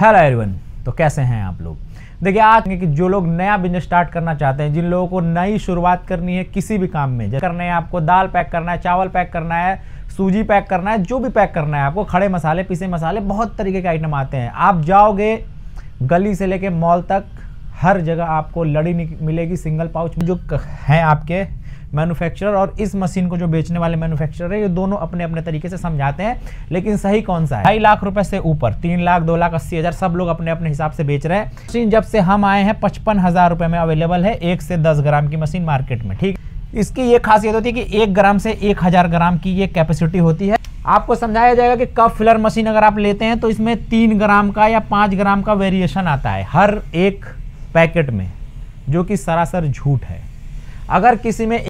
hello everyone तो कैसे हैं आप लोग देखिए आज कि जो लोग नया बिजनेस स्टार्ट करना चाहते हैं जिन लोगों को नई शुरुआत करनी है किसी भी काम में करना है आपको दाल पैक करना है चावल पैक करना है सूजी पैक करना है जो भी पैक करना है आपको खड़े मसाले पीसे मसाले बहुत तरीके के आइटम आते हैं आप जाओगे गली से लेके मॉल तक हर जगह आपको लड़ी मिलेगी सिंगल पाउच जो हैं आपके मैन्युफैक्चरर और इस मशीन को जो बेचने वाले मैन्युफैक्चरर है ये दोनों अपने अपने तरीके से समझाते हैं लेकिन सही कौन सा है ढाई लाख रुपए से ऊपर तीन लाख दो लाख अस्सी हज़ार सब लोग अपने अपने हिसाब से बेच रहे हैं मशीन जब से हम आए हैं पचपन हज़ार रुपए में अवेलेबल है एक से दस ग्राम की मशीन मार्केट में ठीक इसकी ये खासियत होती है कि एक ग्राम से एक हज़ार ग्राम की ये कैपेसिटी होती है आपको समझाया जाएगा कि कप फिलर मशीन अगर आप लेते हैं तो इसमें तीन ग्राम का या पाँच ग्राम का वेरिएशन आता है हर एक पैकेट में जो कि सरासर झूठ है अगर किसी में